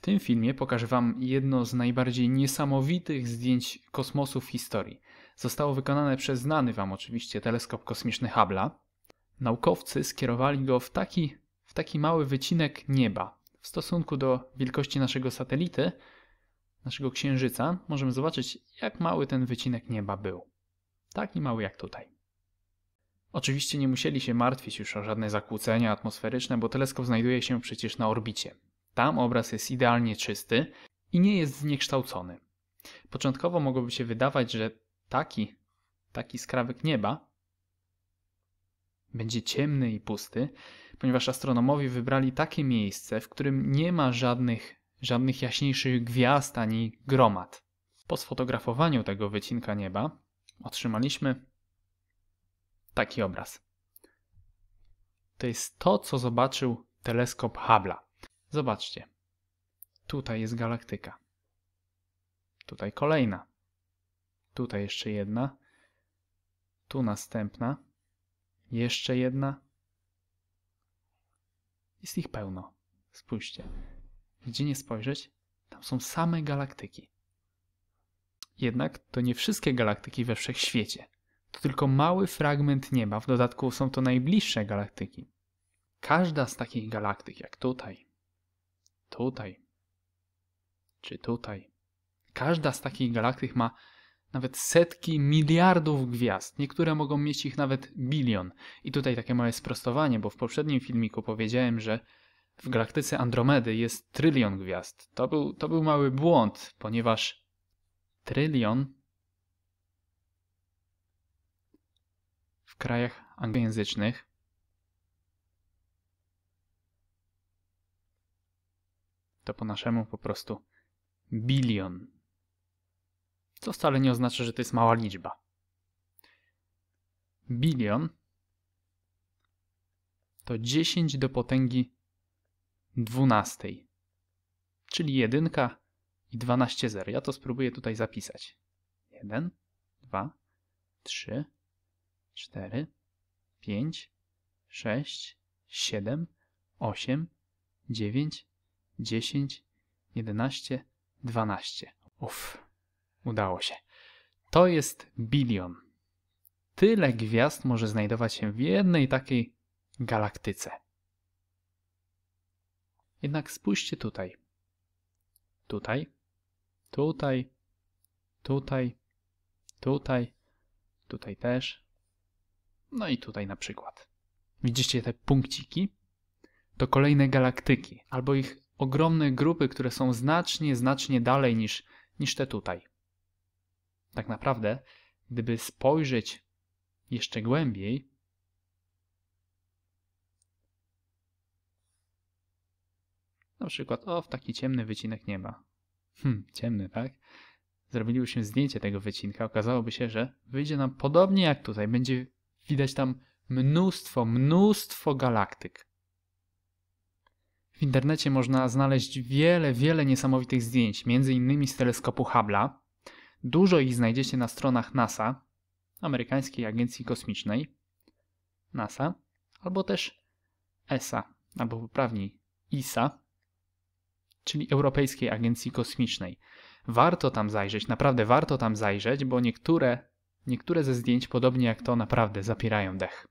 W tym filmie pokażę Wam jedno z najbardziej niesamowitych zdjęć kosmosu w historii. Zostało wykonane przez znany Wam oczywiście teleskop kosmiczny Hubble'a. Naukowcy skierowali go w taki, w taki mały wycinek nieba. W stosunku do wielkości naszego satelity, naszego księżyca, możemy zobaczyć, jak mały ten wycinek nieba był. Taki mały jak tutaj. Oczywiście nie musieli się martwić już o żadne zakłócenia atmosferyczne, bo teleskop znajduje się przecież na orbicie. Tam obraz jest idealnie czysty i nie jest zniekształcony. Początkowo mogłoby się wydawać, że taki, taki skrawek nieba będzie ciemny i pusty, ponieważ astronomowie wybrali takie miejsce, w którym nie ma żadnych, żadnych jaśniejszych gwiazd ani gromad. Po sfotografowaniu tego wycinka nieba otrzymaliśmy taki obraz. To jest to, co zobaczył teleskop Hubble'a. Zobaczcie. Tutaj jest galaktyka. Tutaj kolejna. Tutaj jeszcze jedna. Tu następna. Jeszcze jedna. Jest ich pełno. Spójrzcie. Gdzie nie spojrzeć, tam są same galaktyki. Jednak to nie wszystkie galaktyki we wszechświecie. To tylko mały fragment nieba, w dodatku są to najbliższe galaktyki. Każda z takich galaktyk, jak tutaj, tutaj, czy tutaj. Każda z takich galaktyk ma nawet setki miliardów gwiazd. Niektóre mogą mieć ich nawet bilion. I tutaj takie małe sprostowanie, bo w poprzednim filmiku powiedziałem, że w galaktyce Andromedy jest trylion gwiazd. To był, to był mały błąd, ponieważ trylion w krajach anglojęzycznych to po naszemu po prostu bilion. Co wcale nie oznacza, że to jest mała liczba. Bilion to 10 do potęgi 12, czyli 1 i 12 zer. Ja to spróbuję tutaj zapisać. 1, 2, 3, 4, 5, 6, 7, 8, 9, 10. 10, 11, 12. Uff, udało się. To jest bilion. Tyle gwiazd może znajdować się w jednej takiej galaktyce. Jednak spójrzcie tutaj. Tutaj, tutaj, tutaj, tutaj, tutaj też. No i tutaj na przykład. Widzicie te punkciki? To kolejne galaktyki, albo ich ogromne grupy, które są znacznie, znacznie dalej niż, niż te tutaj. Tak naprawdę, gdyby spojrzeć jeszcze głębiej, na przykład, o, w taki ciemny wycinek ma. Hmm, ciemny, tak? Zrobilibyśmy zdjęcie tego wycinka, okazałoby się, że wyjdzie nam podobnie jak tutaj. Będzie widać tam mnóstwo, mnóstwo galaktyk. W internecie można znaleźć wiele, wiele niesamowitych zdjęć, między innymi z teleskopu Hubble'a. Dużo ich znajdziecie na stronach NASA, amerykańskiej agencji kosmicznej, NASA, albo też ESA, albo poprawniej ISA, e czyli Europejskiej Agencji Kosmicznej. Warto tam zajrzeć, naprawdę warto tam zajrzeć, bo niektóre, niektóre ze zdjęć, podobnie jak to, naprawdę zapierają dech.